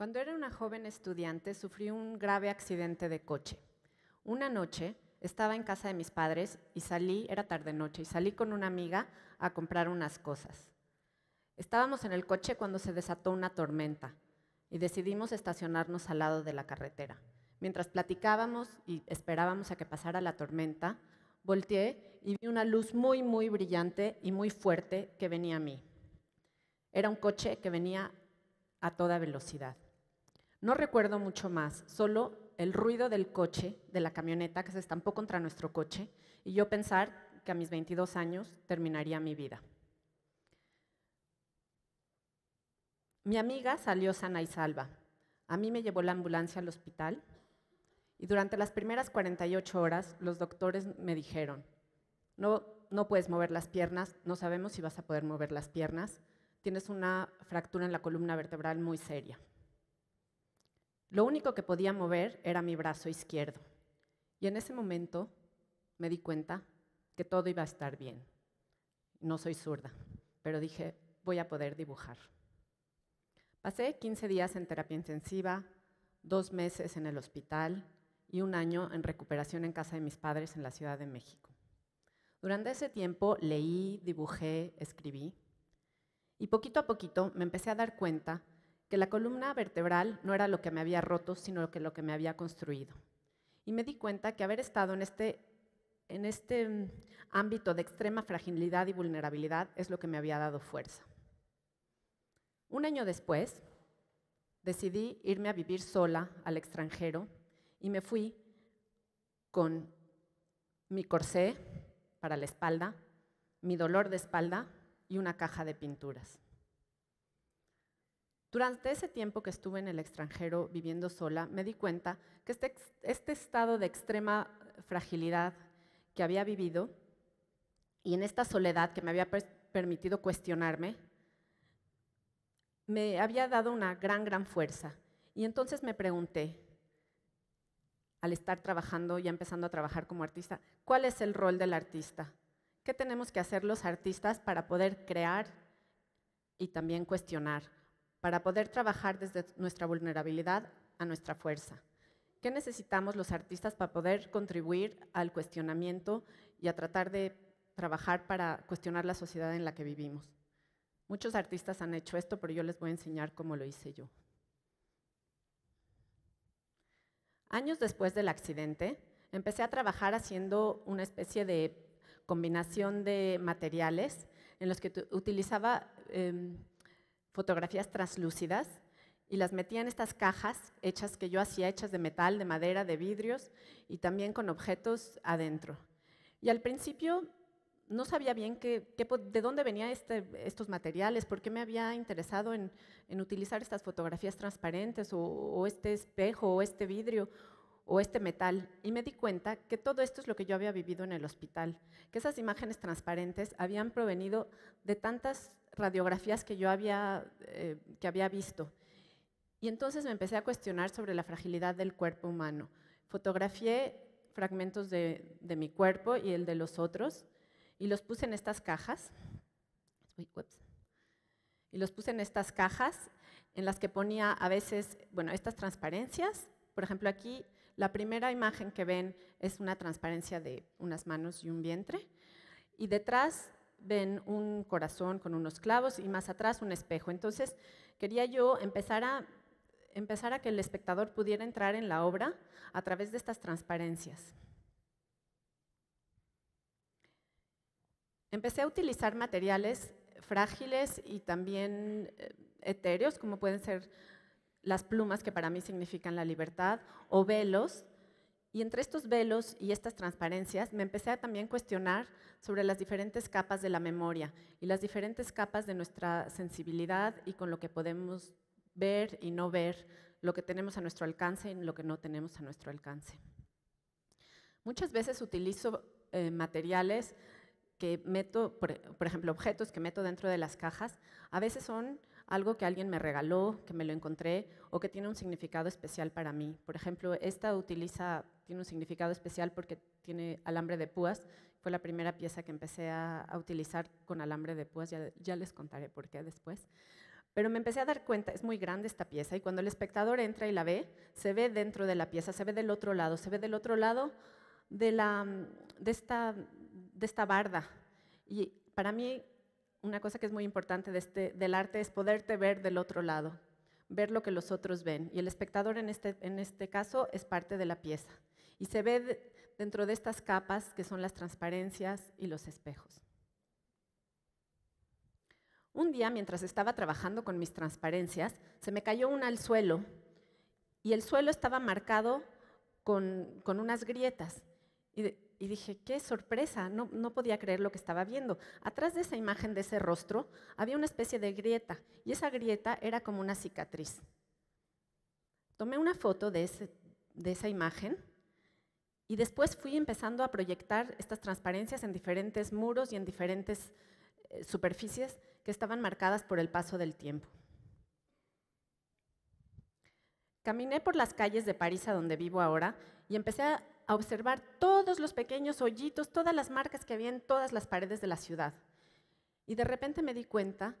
Cuando era una joven estudiante sufrí un grave accidente de coche. Una noche estaba en casa de mis padres y salí, era tarde noche, y salí con una amiga a comprar unas cosas. Estábamos en el coche cuando se desató una tormenta y decidimos estacionarnos al lado de la carretera. Mientras platicábamos y esperábamos a que pasara la tormenta, volteé y vi una luz muy, muy brillante y muy fuerte que venía a mí. Era un coche que venía a toda velocidad. No recuerdo mucho más, solo el ruido del coche, de la camioneta que se estampó contra nuestro coche, y yo pensar que a mis 22 años terminaría mi vida. Mi amiga salió sana y salva. A mí me llevó la ambulancia al hospital y durante las primeras 48 horas los doctores me dijeron, no, no puedes mover las piernas, no sabemos si vas a poder mover las piernas, tienes una fractura en la columna vertebral muy seria. Lo único que podía mover era mi brazo izquierdo. Y en ese momento me di cuenta que todo iba a estar bien. No soy zurda, pero dije, voy a poder dibujar. Pasé 15 días en terapia intensiva, dos meses en el hospital y un año en recuperación en casa de mis padres en la Ciudad de México. Durante ese tiempo leí, dibujé, escribí y poquito a poquito me empecé a dar cuenta que la columna vertebral no era lo que me había roto, sino que lo que me había construido. Y me di cuenta que haber estado en este, este mm, ámbito de extrema fragilidad y vulnerabilidad es lo que me había dado fuerza. Un año después, decidí irme a vivir sola al extranjero y me fui con mi corsé para la espalda, mi dolor de espalda y una caja de pinturas. Durante ese tiempo que estuve en el extranjero viviendo sola, me di cuenta que este, este estado de extrema fragilidad que había vivido y en esta soledad que me había permitido cuestionarme, me había dado una gran, gran fuerza. Y entonces me pregunté, al estar trabajando, y empezando a trabajar como artista, ¿cuál es el rol del artista? ¿Qué tenemos que hacer los artistas para poder crear y también cuestionar? para poder trabajar desde nuestra vulnerabilidad a nuestra fuerza. ¿Qué necesitamos los artistas para poder contribuir al cuestionamiento y a tratar de trabajar para cuestionar la sociedad en la que vivimos? Muchos artistas han hecho esto, pero yo les voy a enseñar cómo lo hice yo. Años después del accidente, empecé a trabajar haciendo una especie de combinación de materiales en los que utilizaba em, fotografías translúcidas y las metía en estas cajas hechas que yo hacía, hechas de metal, de madera, de vidrios y también con objetos adentro. Y al principio no sabía bien qué de dónde venían este, estos materiales, por qué me había interesado en, utilizar estas fotografías transparentes o, este espejo o este vidrio o este metal. Y me di cuenta que todo esto es lo que yo había vivido en el hospital, que esas imágenes transparentes habían provenido de tantas radiografías que yo había, eh, que había visto. Y entonces me empecé a cuestionar sobre la fragilidad del cuerpo humano. Fotografié fragmentos de, mi cuerpo y el de los otros y los puse en estas cajas. Y los puse en estas cajas en las que ponía a veces, bueno, estas transparencias. Por ejemplo, aquí la primera imagen que ven es una transparencia de unas manos y un vientre. Y detrás ven un corazón con unos clavos y más atrás un espejo. Entonces, quería yo empezar a, empezar a que el espectador pudiera entrar en la obra a través de estas transparencias. Empecé a utilizar materiales frágiles y también eh, etéreos, como pueden ser las plumas, que para mí significan la libertad, o velos, y entre estos velos y estas transparencias me empecé a también cuestionar sobre las diferentes capas de la memoria y las diferentes capas de nuestra sensibilidad y con lo que podemos ver y no ver, lo que tenemos a nuestro alcance y lo que no tenemos a nuestro alcance. Muchas veces utilizo eh, materiales que meto, por ejemplo, objetos que meto dentro de las cajas, a veces son algo que alguien me regaló, que me lo encontré o que tiene un significado especial para mí. Por ejemplo, esta utiliza tiene un significado especial porque tiene alambre de púas. Fue la primera pieza que empecé a, utilizar con alambre de púas, ya, les contaré por qué después. Pero me empecé a dar cuenta, es muy grande esta pieza, y cuando el espectador entra y la ve, se ve dentro de la pieza, se ve del otro lado, se ve del otro lado de, la, de, esta, de esta barda. Y para mí, una cosa que es muy importante de este, del arte es poderte ver del otro lado, ver lo que los otros ven. Y el espectador en este, en este caso es parte de la pieza y se ve dentro de estas capas que son las transparencias y los espejos. Un día, mientras estaba trabajando con mis transparencias, se me cayó una al suelo y el suelo estaba marcado con, unas grietas. Y, dije, qué sorpresa, no, podía creer lo que estaba viendo. Atrás de esa imagen de ese rostro había una especie de grieta y esa grieta era como una cicatriz. Tomé una foto de esa imagen y después fui empezando a proyectar estas transparencias en diferentes muros y en diferentes eh, superficies que estaban marcadas por el paso del tiempo. Caminé por las calles de París, a donde vivo ahora, y empecé a observar todos los pequeños hoyitos, todas las marcas que había en todas las paredes de la ciudad. Y de repente me di cuenta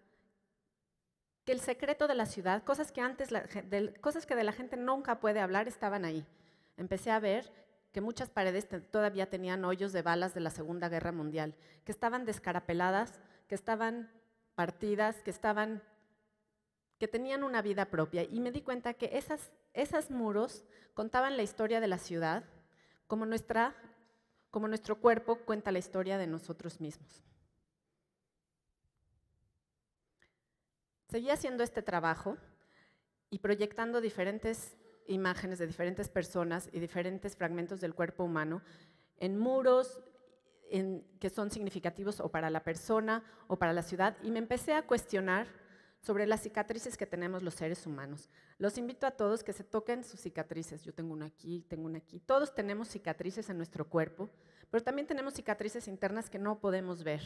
que el secreto de la ciudad, cosas que antes, de, cosas que de la gente nunca puede hablar, estaban ahí. Empecé a ver que muchas paredes todavía tenían hoyos de balas de la Segunda Guerra Mundial, que estaban descarapeladas, que estaban partidas, que estaban que tenían una vida propia y me di cuenta que esas esos muros contaban la historia de la ciudad como nuestra como nuestro cuerpo cuenta la historia de nosotros mismos. Seguí haciendo este trabajo y proyectando diferentes imágenes de diferentes personas y diferentes fragmentos del cuerpo humano en muros que son significativos o para la persona o para la ciudad y me empecé a cuestionar sobre las cicatrices que tenemos los seres humanos. Los invito a todos que se toquen sus cicatrices. Yo tengo una aquí, tengo una aquí. Todos tenemos cicatrices en nuestro cuerpo, pero también tenemos cicatrices internas que no podemos ver.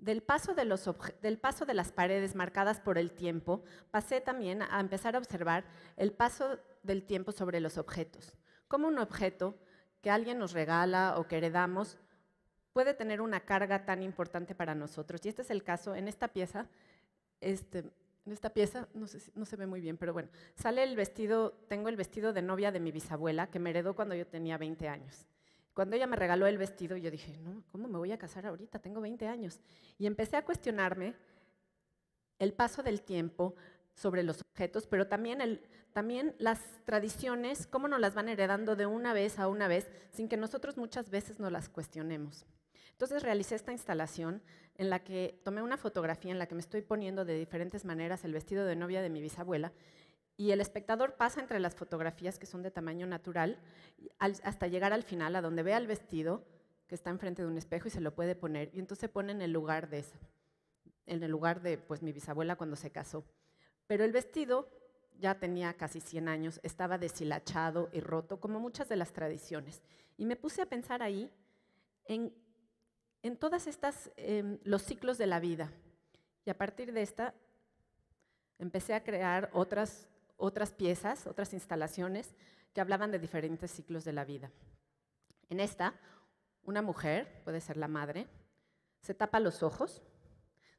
Del paso, de las paredes marcadas por el tiempo, pasé también a empezar a observar el paso del tiempo sobre los objetos. Cómo un objeto que alguien nos regala o que heredamos puede tener una carga tan importante para nosotros. Y este es el caso en esta pieza. Este, en esta pieza, no, no se ve muy bien, pero bueno, sale el vestido, tengo el vestido de novia de mi bisabuela que me heredó cuando yo tenía 20 años. Cuando ella me regaló el vestido, yo dije, no, ¿cómo me voy a casar ahorita? Tengo 20 años. Y empecé a cuestionarme el paso del tiempo sobre los objetos, pero también, el, también las tradiciones, cómo nos las van heredando de una vez a una vez, sin que nosotros muchas veces nos las cuestionemos. Entonces realicé esta instalación en la que tomé una fotografía en la que me estoy poniendo de diferentes maneras el vestido de novia de mi bisabuela y el espectador pasa entre las fotografías que son de tamaño natural hasta llegar al final, a donde ve el vestido que está enfrente de un espejo y se lo puede poner. Y entonces se pone en el lugar de eso en el lugar de pues, mi bisabuela cuando se casó. Pero el vestido ya tenía casi 100 años, estaba deshilachado y roto, como muchas de las tradiciones. Y me puse a pensar ahí en, en todas estas, em, los ciclos de la vida. Y a partir de esta, empecé a crear otras otras piezas, otras instalaciones que hablaban de diferentes ciclos de la vida. En esta, una mujer, puede ser la madre, se tapa los ojos,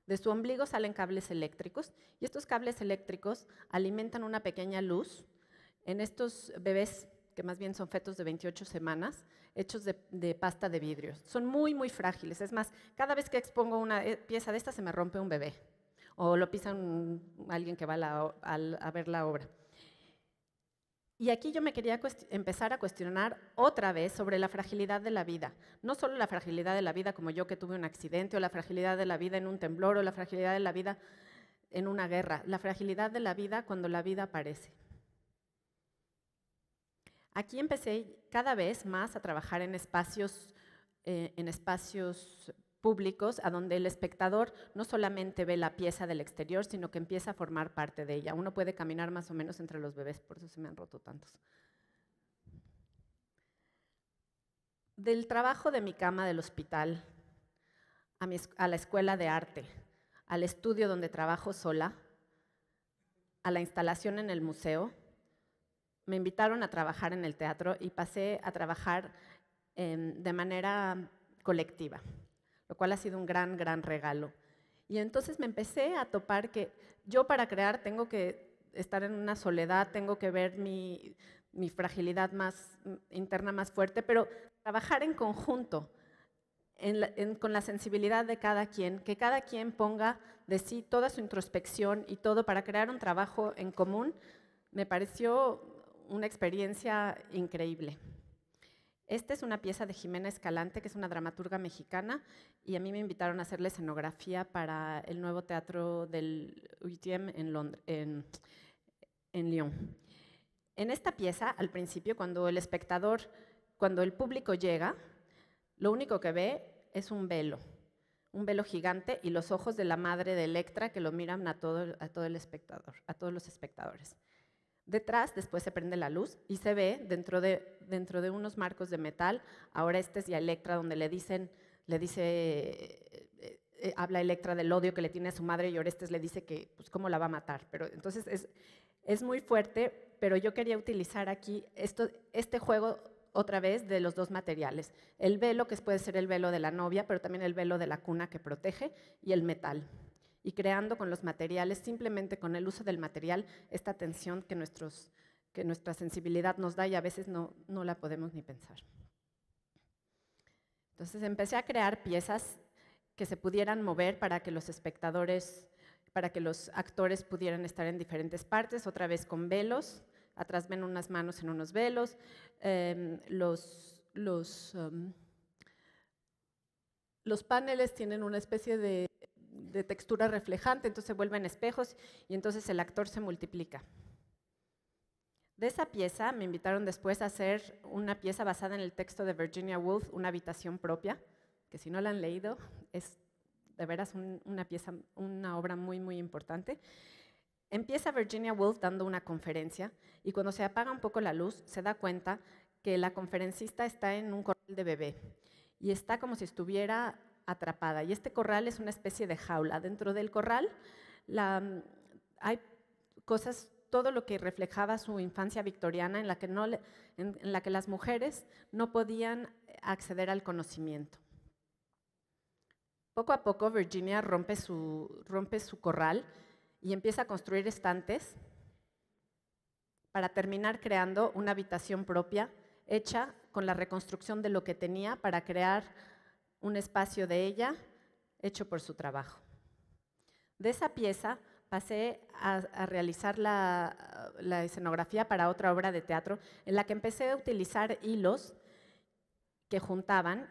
de su ombligo salen cables eléctricos y estos cables eléctricos alimentan una pequeña luz en estos bebés que más bien son fetos de 28 semanas, hechos de, pasta de vidrio. Son muy, muy frágiles. Es más, cada vez que expongo una eh, pieza de esta se me rompe un bebé o lo pisa alguien que va a, ver la obra. Y aquí yo me quería empezar a cuestionar otra vez sobre la fragilidad de la vida. No solo la fragilidad de la vida como yo que tuve un accidente, o la fragilidad de la vida en un temblor, o la fragilidad de la vida en una guerra, la fragilidad de la vida cuando la vida aparece. Aquí empecé cada vez más a trabajar en espacios, eh, en espacios públicos a donde el espectador no solamente ve la pieza del exterior, sino que empieza a formar parte de ella. Uno puede caminar más o menos entre los bebés, por eso se me han roto tantos. Del trabajo de mi cama del hospital a, la escuela de arte, al estudio donde trabajo sola, a la instalación en el museo, me invitaron a trabajar en el teatro y pasé a trabajar em, de manera colectiva lo cual ha sido un gran, gran regalo. Y entonces me empecé a topar que yo para crear tengo que estar en una soledad, tengo que ver mi, fragilidad más interna más fuerte, pero trabajar en conjunto, con la sensibilidad de cada quien, que cada quien ponga de sí toda su introspección y todo para crear un trabajo en común, me pareció una experiencia increíble. Esta es una pieza de Jimena Escalante, que es una dramaturga mexicana, y a mí me invitaron a hacerle escenografía para el nuevo teatro del UTM en, en, Lyon. En esta pieza, al principio, cuando el espectador, cuando el público llega, lo único que ve es un velo, un velo gigante y los ojos de la madre de Electra que lo miran a todo, a todo el espectador, a todos los espectadores. Detrás, después se prende la luz y se ve dentro de dentro de unos marcos de metal. Ahora este es ya Electra, donde le dicen, le dice, eh, eh, eh, habla Electra del odio que le tiene a su madre y Orestes le dice que, pues, cómo la va a matar. Pero entonces es, es muy fuerte, pero yo quería utilizar aquí esto, este juego otra vez de los dos materiales. El velo, que puede ser el velo de la novia, pero también el velo de la cuna que protege, y el metal. Y creando con los materiales, simplemente con el uso del material, esta tensión que nuestros que nuestra sensibilidad nos da y a veces no, la podemos ni pensar. Entonces empecé a crear piezas que se pudieran mover para que los espectadores, para que los actores pudieran estar en diferentes partes, otra vez con velos, atrás ven unas manos en unos velos, em, los, los, em, los paneles tienen una especie de, de textura reflejante, entonces se vuelven espejos y entonces el actor se multiplica. De esa pieza me invitaron después a hacer una pieza basada en el texto de Virginia Woolf, Una habitación propia, que si no la han leído es de veras una pieza, una obra muy, muy importante. Empieza Virginia Woolf dando una conferencia y cuando se apaga un poco la luz se da cuenta que la conferencista está en un corral de bebé y está como si estuviera atrapada. Y este corral es una especie de jaula. Dentro del corral hay cosas todo lo que reflejaba su infancia victoriana en la que, las mujeres no podían acceder al conocimiento. Poco a poco Virginia rompe su corral y empieza a construir estantes para terminar creando una habitación propia hecha con la reconstrucción de lo que tenía para crear un espacio de ella hecho por su trabajo. De esa pieza pasé a, realizar la, la, escenografía para otra obra de teatro en la que empecé a utilizar hilos que juntaban,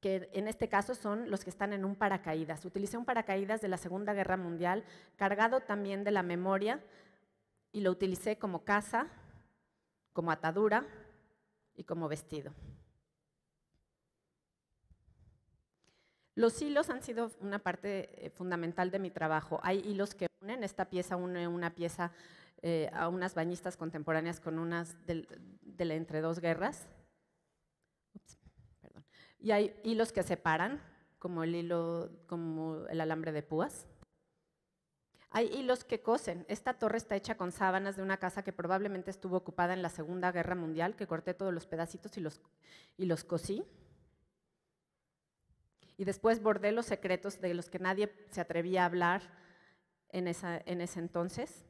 que en este caso son los que están en un paracaídas. Utilicé un paracaídas de la Segunda Guerra Mundial, cargado también de la memoria, y lo utilicé como casa, como atadura y como vestido. Los hilos han sido una parte eh, fundamental de mi trabajo. Hay hilos que unen, esta pieza une una pieza eh, a unas bañistas contemporáneas con unas del, de la entre dos guerras. Y hay hilos que separan, como el hilo, como el alambre de púas. Hay hilos que cosen. Esta torre está hecha con sábanas de una casa que probablemente estuvo ocupada en la Segunda Guerra Mundial, que corté todos los pedacitos y los, y los cosí y después bordé los secretos de los que nadie se atrevía a hablar en, en ese entonces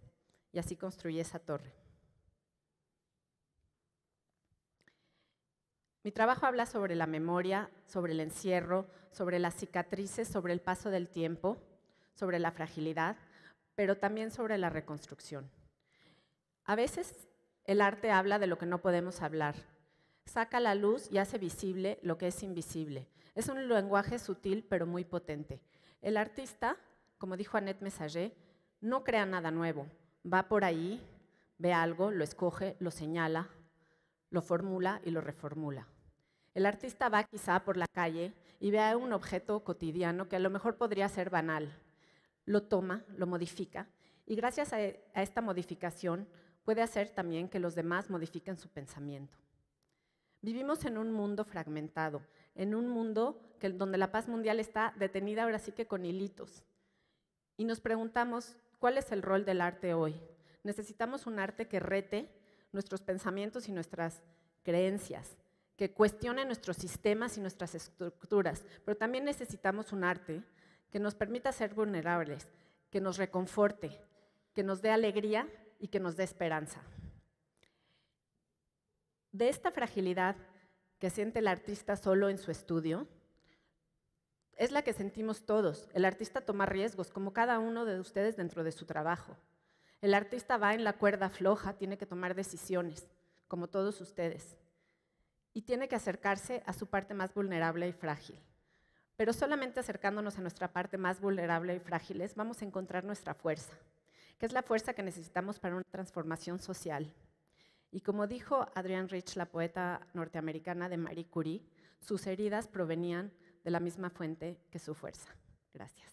y así construí esa torre. Mi trabajo habla sobre la memoria, sobre el encierro, sobre las cicatrices, sobre el paso del tiempo, sobre la fragilidad, pero también sobre la reconstrucción. A veces el arte habla de lo que no podemos hablar, saca la luz y hace visible lo que es invisible. Es un lenguaje sutil pero muy potente. El artista, como dijo Annette Messager, no crea nada nuevo, va por ahí, ve algo, lo escoge, lo señala, lo formula y lo reformula. El artista va quizá por la calle y ve un objeto cotidiano que a lo mejor podría ser banal. Lo toma, lo modifica y gracias a, esta modificación puede hacer también que los demás modifiquen su pensamiento. Vivimos en un mundo fragmentado, en un mundo donde la paz mundial está detenida ahora sí que con hilitos. Y nos preguntamos, ¿cuál es el rol del arte hoy? Necesitamos un arte que rete nuestros pensamientos y nuestras creencias, que cuestione nuestros sistemas y nuestras estructuras, pero también necesitamos un arte que nos permita ser vulnerables, que nos reconforte, que nos dé alegría y que nos dé esperanza de esta fragilidad que siente el artista solo en su estudio, es la que sentimos todos. El artista toma riesgos, como cada uno de ustedes dentro de su trabajo. El artista va en la cuerda floja, tiene que tomar decisiones, como todos ustedes. Y tiene que acercarse a su parte más vulnerable y frágil. Pero solamente acercándonos a nuestra parte más vulnerable y frágil vamos a encontrar nuestra fuerza, que es la fuerza que necesitamos para una transformación social. Y como dijo Adrienne Rich, la poeta norteamericana de Marie Curie, sus heridas provenían de la misma fuente que su fuerza. Gracias.